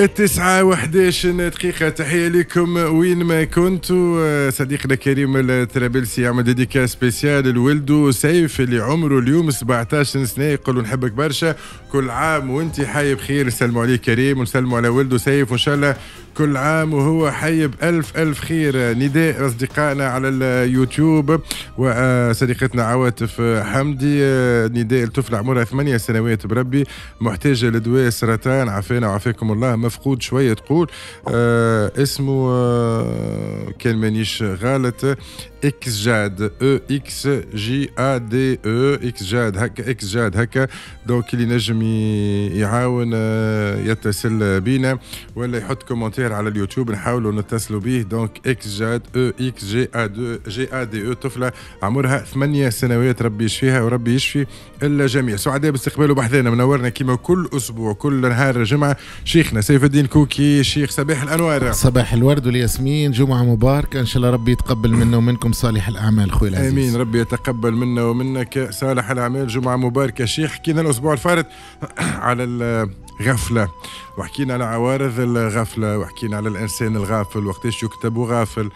التسعة وحداش دقيقة تحية لكم وين ما كنتوا آه، صديقنا كريم الترابلسي يعمل ديديكا سبيسيال لولده سيف اللي عمره اليوم 17 سنة يقول نحبك برشا كل عام وانت حي بخير نسلموا عليه كريم ونسلموا على ولده سيف وان شاء الله كل عام وهو حي بألف ألف خير نداء أصدقائنا على اليوتيوب وصديقتنا عواطف حمدي نداء الطفل عمرها ثمانية سنوات بربي محتاجة لدواء سرطان عافانا وعافاكم الله مفقود شوية تقول آه، اسمه آه، كان مانيش غلط جاد او اكس جي ا دي او جاد هكا جاد هكا دونك اللي نجم يعاون يتصل بينا ولا يحط كومنتير على اليوتيوب نحاولوا نتصلوا به دونك جاد او اكس جي ا دو جي ا دي او طفله عمرها ثمانية سنوات ربي يشفيها وربي يشفي الجميع سعداء باستقباله بحذانا منورنا كما كل اسبوع كل نهار جمعه شيخنا سيف الدين كوكي شيخ صباح الانوار صباح الورد والياسمين جمعه مباركه ان شاء الله ربي يتقبل منا ومنكم لكم صالح الأعمال أخوي العزيز آمين ربي يتقبل منا ومنك صالح الأعمال جمعة مباركة شيخ حكينا الأسبوع الفارط على الغفلة وحكينا على عوارض الغفلة وحكينا على الإنسان الغافل وقتاش يكتب غافل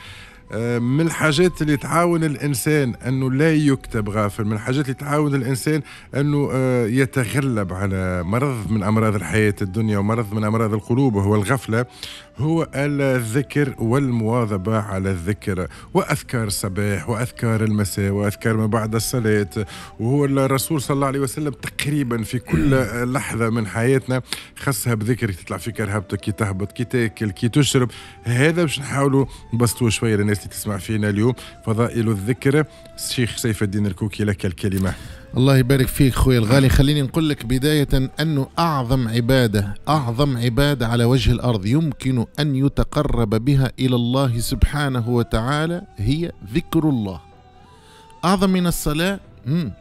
من الحاجات اللي تعاون الانسان انه لا يكتب غافل من الحاجات اللي تعاون الانسان انه آه، يتغلب على مرض من امراض الحياه الدنيا ومرض من امراض القلوب وهو الغفله هو الذكر والمواظبه على الذكر واذكار الصباح واذكار المساء واذكار ما بعد الصلاه وهو الرسول صلى الله عليه وسلم تقريبا في كل لحظه من حياتنا خصها بذكر تطلع في كرهبتك كي تهبط كي تاكل كي تشرب هذا باش نحاولوا نبسطوه شويه للناس التي تسمع فينا اليوم فضائل الذكر الشيخ سيف الدين الكوكي لك الكلمة الله يبارك فيك خويا الغالي خليني نقول لك بداية أنه أعظم عبادة أعظم عبادة على وجه الأرض يمكن أن يتقرب بها إلى الله سبحانه وتعالى هي ذكر الله أعظم من الصلاة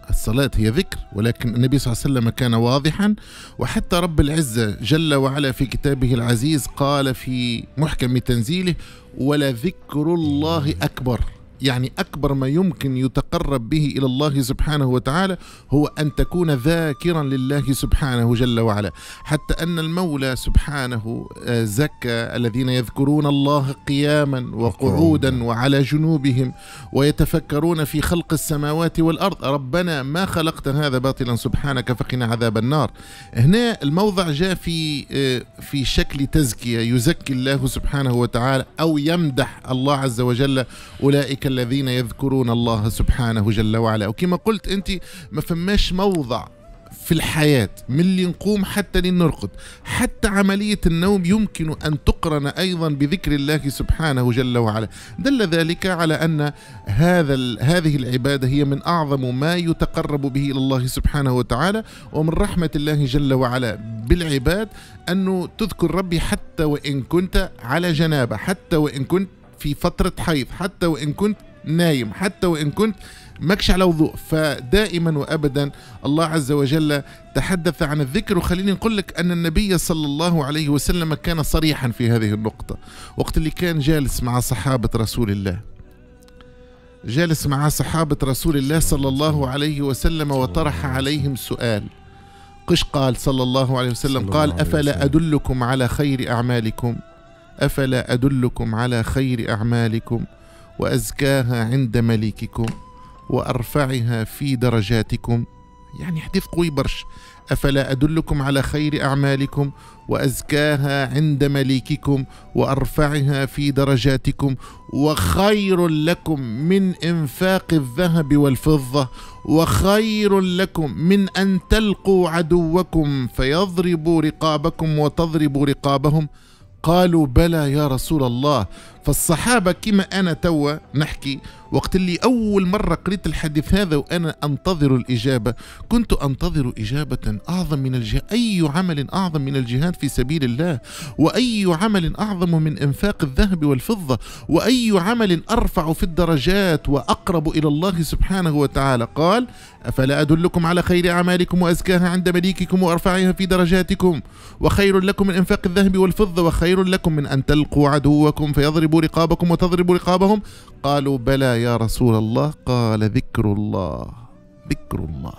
الصلاة هي ذكر ولكن النبي صلى الله عليه وسلم كان واضحا وحتى رب العزة جل وعلا في كتابه العزيز قال في محكم تنزيله ولذكر الله أكبر يعني أكبر ما يمكن يتقرب به إلى الله سبحانه وتعالى هو أن تكون ذاكرا لله سبحانه جل وعلا حتى أن المولى سبحانه آه، زكى الذين يذكرون الله قياما وقعودا وعلى جنوبهم ويتفكرون في خلق السماوات والأرض ربنا ما خلقت هذا باطلا سبحانك فقنا عذاب النار هنا الموضع جاء في آه، في شكل تزكية يزكي الله سبحانه وتعالى أو يمدح الله عز وجل أولئك الذين يذكرون الله سبحانه جل وعلا وكما قلت أنت ما فماش موضع في الحياة من اللي نقوم حتى لنرقد نرقد حتى عملية النوم يمكن أن تقرن أيضا بذكر الله سبحانه جل وعلا دل ذلك على أن هذا هذه العبادة هي من أعظم ما يتقرب به إلى الله سبحانه وتعالى ومن رحمة الله جل وعلا بالعباد أنه تذكر ربي حتى وإن كنت على جنابة حتى وإن كنت في فترة حيض حتى وإن كنت نايم حتى وإن كنت ماكش على وضوء فدائما وابدا الله عز وجل تحدث عن الذكر وخليني نقول لك ان النبي صلى الله عليه وسلم كان صريحا في هذه النقطه وقت اللي كان جالس مع صحابه رسول الله جالس مع صحابه رسول الله صلى الله عليه وسلم وطرح عليهم سؤال قش قال صلى الله عليه وسلم قال افلا ادلكم على خير اعمالكم افلا ادلكم على خير اعمالكم وازكاها عند مليككم وارفعها في درجاتكم يعني حديث قوي برش افلا ادلكم على خير اعمالكم وازكاها عند مليككم وارفعها في درجاتكم وخير لكم من انفاق الذهب والفضه وخير لكم من ان تلقوا عدوكم فيضربوا رقابكم وتضربوا رقابهم قالوا بلى يا رسول الله فالصحابة كما أنا توا نحكي وقت اللي أول مرة قريت الحديث هذا وأنا أنتظر الإجابة كنت أنتظر إجابة أعظم من الجهاد أي عمل أعظم من الجهاد في سبيل الله وأي عمل أعظم من إنفاق الذهب والفضة وأي عمل أرفع في الدرجات وأقرب إلى الله سبحانه وتعالى قال أفلا أدلكم على خير أعمالكم وأزكاها عند مليككم وأرفعها في درجاتكم وخير لكم من إنفاق الذهب والفضة وخير لكم من أن تلقوا عدوكم فيضرب تضربوا رقابكم وتضربوا رقابهم قالوا بلى يا رسول الله قال ذكر الله ذكر الله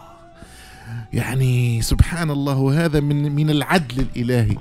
يعني سبحان الله هذا من من العدل الالهي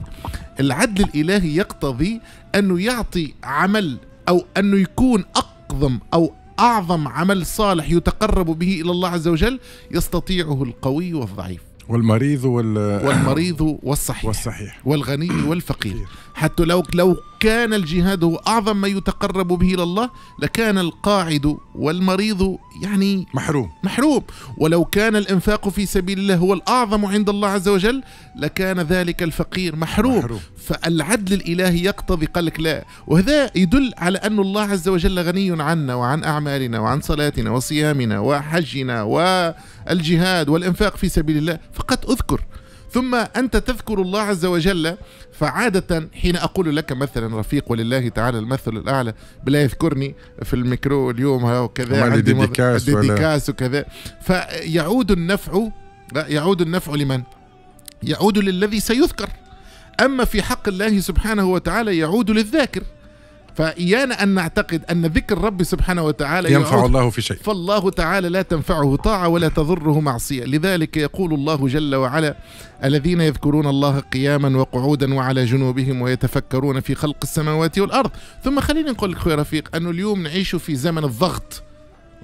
العدل الالهي يقتضي انه يعطي عمل او انه يكون اقظم او اعظم عمل صالح يتقرب به الى الله عز وجل يستطيعه القوي والضعيف والمريض وال والمريض والصحيح والصحيح والغني والفقير حتى لو لو كان الجهاد هو أعظم ما يتقرب به إلى الله لكان القاعد والمريض يعني محروم محروم ولو كان الإنفاق في سبيل الله هو الأعظم عند الله عز وجل لكان ذلك الفقير محروم, محروم. فالعدل الإلهي يقتضي لك لا وهذا يدل على أن الله عز وجل غني عنا وعن أعمالنا وعن صلاتنا وصيامنا وحجنا والجهاد والإنفاق في سبيل الله فقط أذكر ثم أنت تذكر الله عز وجل فعادة حين أقول لك مثلا رفيق ولله تعالى المثل الأعلى بلا يذكرني في الميكرو اليوم وكذا عندي ديديكاس, ديديكاس وكذا فيعود النفع يعود النفع لمن؟ يعود للذي سيذكر أما في حق الله سبحانه وتعالى يعود للذاكر فإيانا أن نعتقد أن ذكر رب سبحانه وتعالى ينفع الله في شيء فالله تعالى لا تنفعه طاعة ولا تضره معصية لذلك يقول الله جل وعلا الذين يذكرون الله قياما وقعودا وعلى جنوبهم ويتفكرون في خلق السماوات والأرض ثم خلينا نقول لك يا رفيق أنه اليوم نعيش في زمن الضغط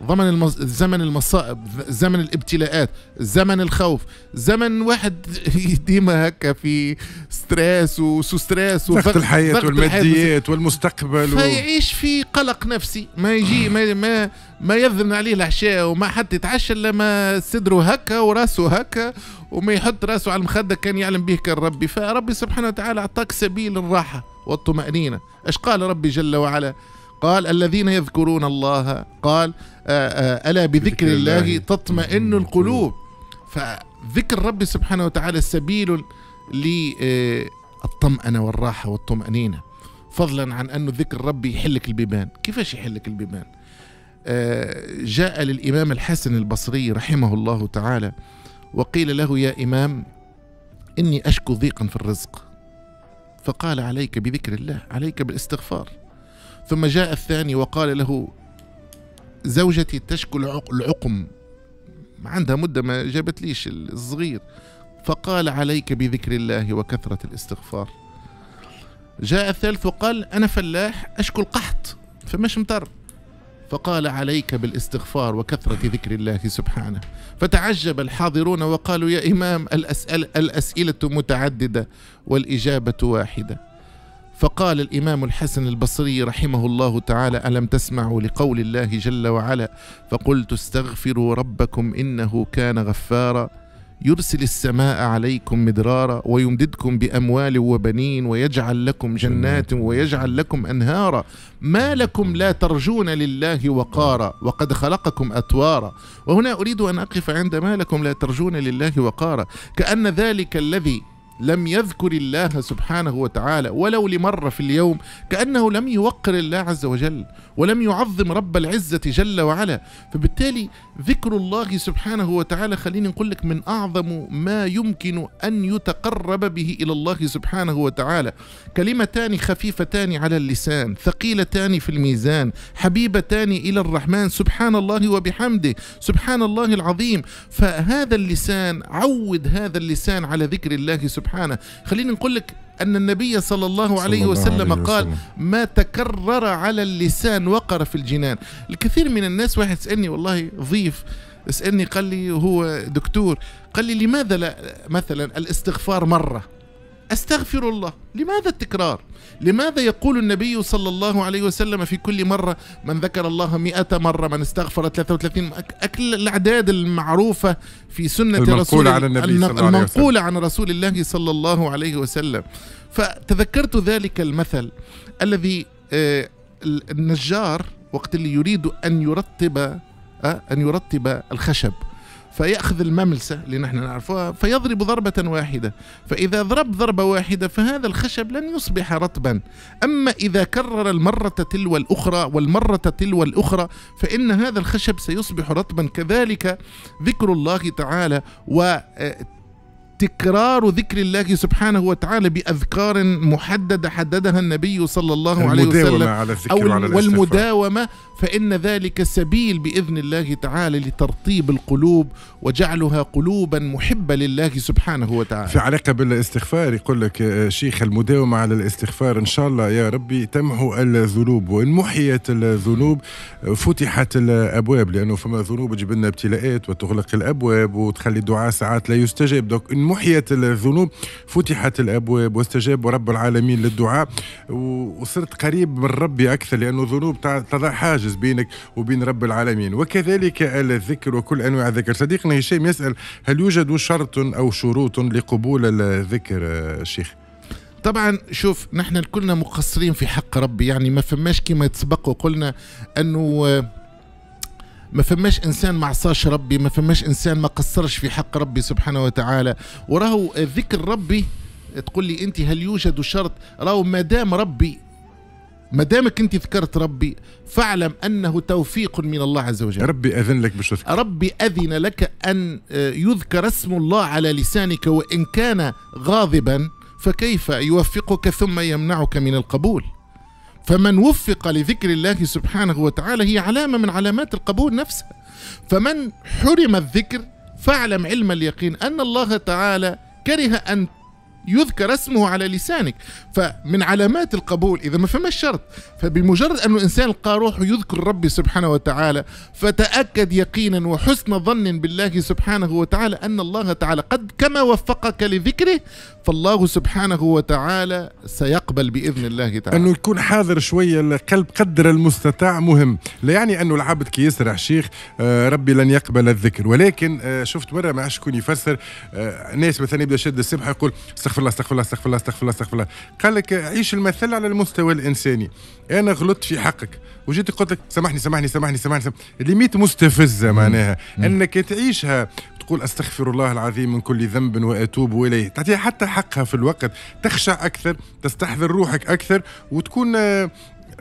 ضمن المز... زمن المصائب زمن الابتلاءات زمن الخوف زمن واحد ديما هكا في ستريس وسوستريس ستريس وفق... الحياة والماديات والمستقبل و... فيعيش في قلق نفسي ما يجي ما ما, ما يذن عليه العشاء وما حتى يتعشى الا ما صدره هكا وراسه هكا وما يحط راسه على المخدة كان يعلم به كان ربي فربي سبحانه وتعالى اعطاك سبيل الراحة والطمأنينة اش قال ربي جل وعلا قال الذين يذكرون الله قال آه، آه، ألا بذكر الله تطمئن القلوب فذكر ربي سبحانه وتعالى سبيل للطمأنة آه، والراحة والطمأنينة فضلا عن أنه ذكر ربي يحلك البيبان كيفاش يحلك البيبان جاء للإمام الحسن البصري رحمه الله تعالى وقيل له يا إمام إني أشكو ضيقا في الرزق فقال عليك بذكر الله عليك بالاستغفار ثم جاء الثاني وقال له زوجتي تشكو العقم عندها مدة ما جابت ليش الصغير فقال عليك بذكر الله وكثرة الاستغفار جاء الثالث وقال أنا فلاح أشكو القحط فمش مطر فقال عليك بالاستغفار وكثرة ذكر الله سبحانه فتعجب الحاضرون وقالوا يا إمام الأسئلة, الأسئلة متعددة والإجابة واحدة فقال الإمام الحسن البصري رحمه الله تعالى ألم تسمعوا لقول الله جل وعلا فقلت استغفروا ربكم إنه كان غفارا يرسل السماء عليكم مدرارا ويمددكم بأموال وبنين ويجعل لكم جنات ويجعل لكم أنهارا ما لكم لا ترجون لله وقارا وقد خلقكم أطوارا وهنا أريد أن أقف عند ما لكم لا ترجون لله وقارا كأن ذلك الذي لم يذكر الله سبحانه وتعالى ولو لمرة في اليوم كأنه لم يوقر الله عز وجل ولم يعظم رب العزة جل وعلا فبالتالي ذكر الله سبحانه وتعالى خليني نقول لك من أعظم ما يمكن أن يتقرب به إلى الله سبحانه وتعالى كلمتان خفيفتان على اللسان ثقيلتان في الميزان حبيبتان إلى الرحمن سبحان الله وبحمده سبحان الله العظيم فهذا اللسان عود هذا اللسان على ذكر الله سبحانه سبحانه خليني نقول لك أن النبي صلى الله عليه صلى وسلم الله عليه قال وسلم. ما تكرر على اللسان وقر في الجنان الكثير من الناس واحد سألني والله ضيف سألني قال لي هو دكتور قال لي لماذا لا مثلا الاستغفار مرة استغفر الله لماذا التكرار لماذا يقول النبي صلى الله عليه وسلم في كل مرة من ذكر الله مئة مرة من استغفر 33 أكل الأعداد المعروفة في سنة رسول على النبي صلى الله عليه المنقولة عن رسول الله صلى الله عليه وسلم فتذكرت ذلك المثل الذي آه، النجار وقت اللي يريد أن يرتب آه، أن يرتب الخشب فيأخذ المملسة اللي نحن نعرفها فيضرب ضربة واحدة فإذا ضرب ضربة واحدة فهذا الخشب لن يصبح رطبا أما إذا كرر المرة تلو الأخرى والمرة تلو الأخرى فإن هذا الخشب سيصبح رطبا كذلك ذكر الله تعالى و آه، تكرار ذكر الله سبحانه وتعالى باذكار محدده حددها النبي صلى الله عليه وسلم على الذكر أو والمداومه فإن ذلك سبيل بإذن الله تعالى لترطيب القلوب وجعلها قلوبا محبة لله سبحانه وتعالى في علاقة بالاستغفار يقول لك آه، شيخ المداومة على الاستغفار إن شاء الله يا ربي تمحو الذنوب وإن محيت الذنوب آه، فتحت الأبواب لأنه فما ذنوب تجيب لنا ابتلاءات وتغلق الأبواب وتخلي الدعاء ساعات لا يستجاب دوك إن محيت الذنوب فتحت الأبواب واستجاب رب العالمين للدعاء وصرت قريب من ربي أكثر لأنه الذنوب تضع حاجة حاجز بينك وبين رب العالمين وكذلك الذكر وكل أنواع الذكر صديقنا هشام يسأل هل يوجد شرط أو شروط لقبول الذكر شيخ طبعا شوف نحن كلنا مقصرين في حق ربي يعني ما فماش كما تسبق وقلنا أنه ما فماش انسان ما عصاش ربي ما فماش انسان ما قصرش في حق ربي سبحانه وتعالى وراهو ذكر ربي تقول لي انت هل يوجد شرط راهو ما دام ربي ما دامك انت ذكرت ربي فاعلم انه توفيق من الله عز وجل ربي اذن لك باش ربي اذن لك ان آه، يذكر اسم الله على لسانك وان كان غاضبا فكيف يوفقك ثم يمنعك من القبول فمن وفق لذكر الله سبحانه وتعالى هي علامه من علامات القبول نفسها فمن حرم الذكر فاعلم علم اليقين ان الله تعالى كره ان يذكر اسمه على لسانك فمن علامات القبول إذا ما فما الشرط فبمجرد أن الإنسان لقى روحه يذكر ربي سبحانه وتعالى فتأكد يقينا وحسن ظن بالله سبحانه وتعالى أن الله تعالى قد كما وفقك لذكره فالله سبحانه وتعالى سيقبل بإذن الله تعالى أنه يكون حاضر شوية القلب قدر المستطاع مهم لا يعني أنه العبد كي يسرع شيخ آه، ربي لن يقبل الذكر ولكن آه، شفت مرة ما شكون يفسر آه، ناس مثلا يبدأ شد السبحة يقول استغفر استغفر الله استغفر الله استغفر الله استغفر الله استغفر الله قال لك عيش المثل على المستوى الانساني انا غلطت في حقك وجيت قلت لك سامحني سامحني سامحني سامحني, اللي ليميت مستفزه معناها انك تعيشها تقول استغفر الله العظيم من كل ذنب واتوب اليه تعطيها حتى حقها في الوقت تخشع اكثر تستحضر روحك اكثر وتكون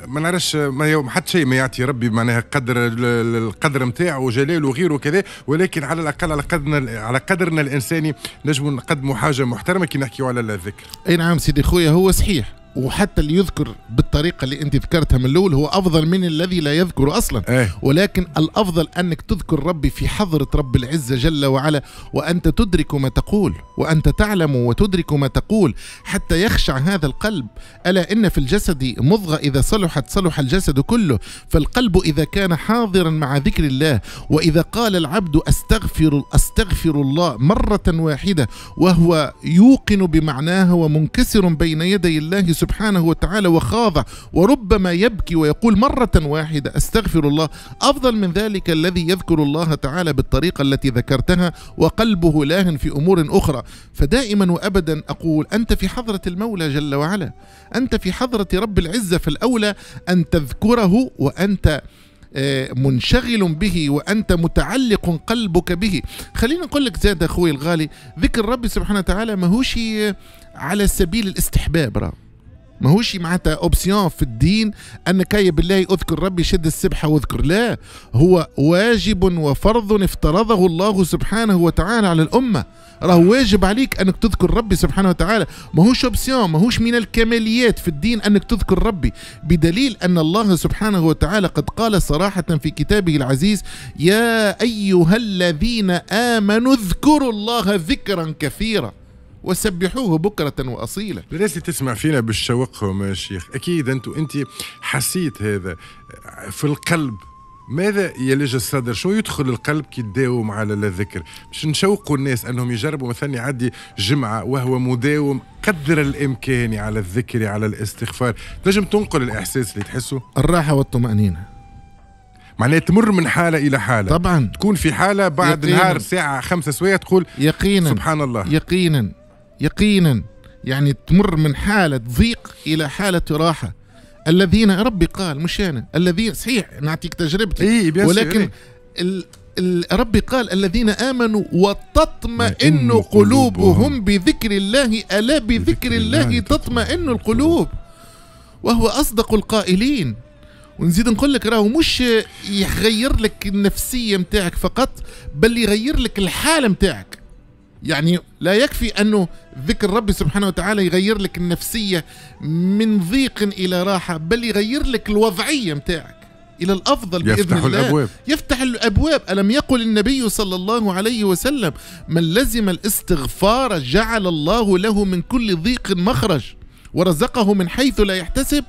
ما نعرفش ما حتى شيء ما يعطي ربي معناها قدر القدر نتاعو وجلاله وغيره وكذا ولكن على الاقل على قدرنا على قدرنا الانساني نجم نقدموا حاجه محترمه كي نحكيوا على الذكر اي نعم سيدي خويا هو صحيح وحتى اللي يذكر بالطريقه اللي انت ذكرتها من الاول هو افضل من الذي لا يذكر اصلا أيه. ولكن الافضل انك تذكر ربي في حضره رب العزه جل وعلا وانت تدرك ما تقول وانت تعلم وتدرك ما تقول حتى يخشع هذا القلب الا ان في الجسد مضغه اذا صلحت صلح الجسد كله فالقلب اذا كان حاضرا مع ذكر الله واذا قال العبد استغفر استغفر الله مره واحده وهو يوقن بمعناها ومنكسر بين يدي الله سبحانه سبحانه وتعالى وخاضع وربما يبكي ويقول مرة واحدة أستغفر الله أفضل من ذلك الذي يذكر الله تعالى بالطريقة التي ذكرتها وقلبه لاهن في أمور أخرى فدائما وأبدا أقول أنت في حضرة المولى جل وعلا أنت في حضرة رب العزة فالأولى أن تذكره وأنت آه، منشغل به وأنت متعلق قلبك به خلينا نقول لك زاد أخوي الغالي ذكر ربي سبحانه وتعالى ماهوش على سبيل الاستحباب راه ماهوش معناتها اوبسيون في الدين ان كي بالله اذكر ربي شد السبحه واذكر لا هو واجب وفرض افترضه الله سبحانه وتعالى على الامه راه واجب عليك انك تذكر ربي سبحانه وتعالى ماهوش اوبسيون ماهوش من الكماليات في الدين انك تذكر ربي بدليل ان الله سبحانه وتعالى قد قال صراحه في كتابه العزيز يا ايها الذين امنوا اذكروا الله ذكرا كثيرا وسبحوه بكرة وأصيلا الناس اللي تسمع فينا بالشوقهم يا شيخ أكيد أنت وأنت حسيت هذا في القلب ماذا يلج الصدر شو يدخل القلب كي تداوم على الذكر باش نشوقوا الناس انهم يجربوا مثلا يعدي جمعه وهو مداوم قدر الامكان على الذكر على الاستغفار تنجم تنقل الاحساس اللي تحسه الراحه والطمانينه معناها تمر من حاله الى حاله طبعا تكون في حاله بعد يقيناً. نهار ساعه خمسة سوايع تقول يقينا سبحان الله يقينا يقينا يعني تمر من حالة ضيق إلى حالة راحة الذين ربي قال مش أنا الذين صحيح نعطيك تجربتي إيه, إيه، ولكن إيه. ربي قال الذين آمنوا وتطمئن قلوبهم بذكر الله ألا بذكر الله تطمئن القلوب وهو أصدق القائلين ونزيد نقول لك راهو مش يغير لك النفسية متاعك فقط بل يغير لك الحالة متاعك يعني لا يكفي أنه ذكر ربي سبحانه وتعالى يغير لك النفسية من ضيق إلى راحة بل يغير لك الوضعية متاعك إلى الأفضل بإذن يفتح الله الأبواب يفتح الأبواب ألم يقل النبي صلى الله عليه وسلم من لزم الاستغفار جعل الله له من كل ضيق مخرج ورزقه من حيث لا يحتسب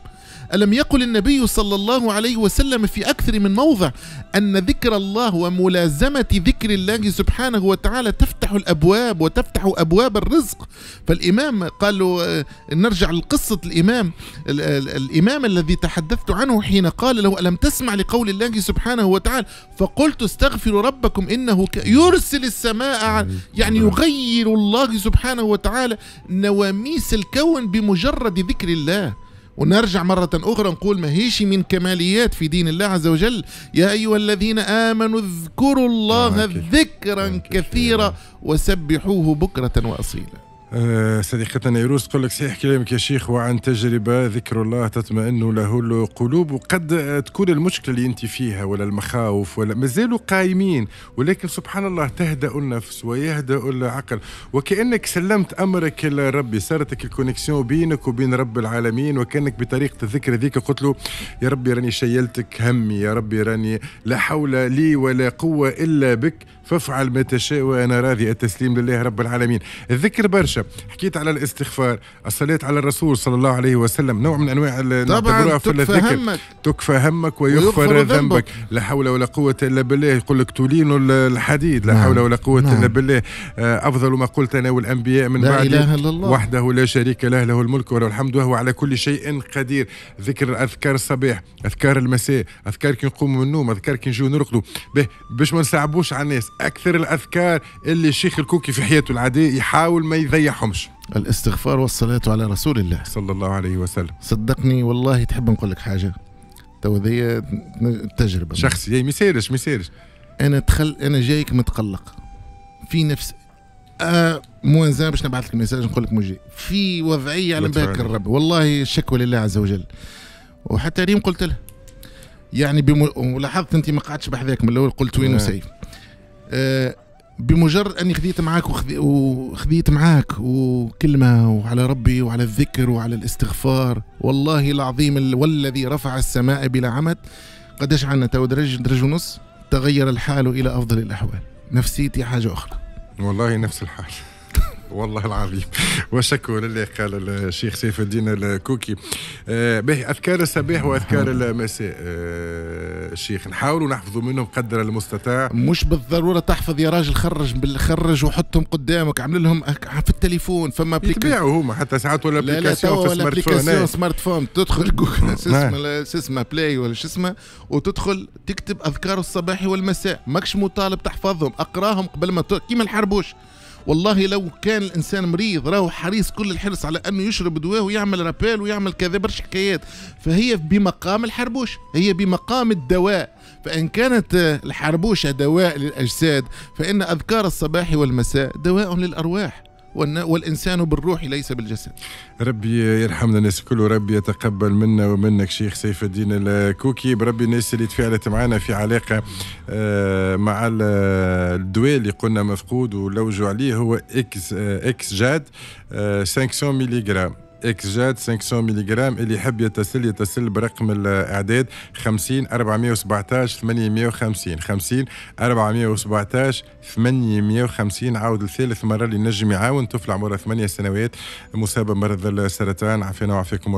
ألم يقل النبي صلى الله عليه وسلم في أكثر من موضع أن ذكر الله وملازمة ذكر الله سبحانه وتعالى تفتح الأبواب وتفتح أبواب الرزق فالإمام قالوا نرجع لقصة الإمام الإمام الذي تحدثت عنه حين قال له ألم تسمع لقول الله سبحانه وتعالى فقلت استغفروا ربكم إنه يرسل السماء يعني يغير الله سبحانه وتعالى نواميس الكون بمجرد ذكر الله ونرجع مرة أخرى نقول ما هيش من كماليات في دين الله عز وجل يا أيها الذين آمنوا اذكروا الله نعم، ذكرا نعم، كثيرا وسبحوه بكرة وأصيلا آه، صديقتنا نيروز تقول لك صحيح كلامك يا شيخ وعن تجربه ذكر الله تطمئن له القلوب وقد آه، تكون المشكله اللي انت فيها ولا المخاوف ولا مازالوا قايمين ولكن سبحان الله تهدأ النفس ويهدأ العقل وكانك سلمت امرك لربي صارت الكونيكسيون بينك وبين رب العالمين وكانك بطريقه الذكر هذيك قلت له يا ربي راني شيلتك همي يا ربي راني لا حول لي ولا قوه الا بك فافعل ما تشاء وانا راضي التسليم لله رب العالمين الذكر برشا حكيت على الاستغفار الصلاه على الرسول صلى الله عليه وسلم نوع من انواع طبعا في الذكر تكفى همك ويغفر, ذنبك. لا حول ولا قوه الا بالله يقول لك تولين الحديد لا نعم. حول ولا قوه نعم. الا بالله آه، افضل ما قلت انا والانبياء من بعد وحده لا شريك له له الملك وله الحمد وهو على كل شيء قدير ذكر اذكار الصباح اذكار المساء اذكار كي نقوم من النوم اذكار كي نجيو نرقدوا باش ما نصعبوش على الناس اكثر الاذكار اللي الشيخ الكوكي في حياته العاديه يحاول ما يضيع يريحهمش الاستغفار والصلاة على رسول الله صلى الله عليه وسلم صدقني والله تحب نقول لك حاجة تو ذي تجربة شخصية ما يسالش ما يسالش أنا تخل أنا جايك متقلق في نفس آه موانزا باش نبعث لك ميساج نقول لك موجي في وضعية على بالك الرب والله الشكوى لله عز وجل وحتى ريم قلت له يعني بم... ولاحظت انت ما قعدتش بحذاك من الاول قلت وين وسيف نعم. آه بمجرد اني خذيت معاك وخذيت معاك وكلمه وعلى ربي وعلى الذكر وعلى الاستغفار والله العظيم والذي رفع السماء بلا عمد قديش عنا تو درج درج ونص تغير الحال الى افضل الاحوال نفسيتي حاجه اخرى والله نفس الحال والله العظيم وشكرا لله قال الشيخ سيف الدين الكوكي آه، به اذكار الصباح واذكار المساء الشيخ آه، نحاولوا نحفظوا منهم قدر المستطاع مش بالضروره تحفظ يا راجل خرج بالخرج وحطهم قدامك عمل لهم في التليفون فما يتباعوا هما حتى ساعات ولا ابليكاسيون في سمارت فون سمارت فون تدخل جوجل نعم. اسمه بلاي ولا شو اسمه وتدخل تكتب اذكار الصباح والمساء ماكش مطالب تحفظهم اقراهم قبل ما كيما الحربوش والله لو كان الانسان مريض راهو حريص كل الحرص على انه يشرب دواه ويعمل رابيل ويعمل كذا برشا حكايات فهي بمقام الحربوش هي بمقام الدواء فان كانت الحربوشه دواء للاجساد فان اذكار الصباح والمساء دواء للارواح والإنسان بالروح ليس بالجسد ربي يرحمنا الناس الكل وربي يتقبل منا ومنك شيخ سيف الدين الكوكي بربي الناس اللي تفاعلت معنا في علاقة آه، مع الدواء اللي قلنا مفقود ولوجوا عليه هو إكس, آه، إكس جاد 500 آه، ملغرام اكسجات 500 ملغ اللي يحب يتصل يتصل برقم الاعداد 50 417 850 50 417 850 عاود الثالث مره اللي نجم يعاون طفل عمره 8 سنوات مصاب بمرض السرطان عافانا وعافاكم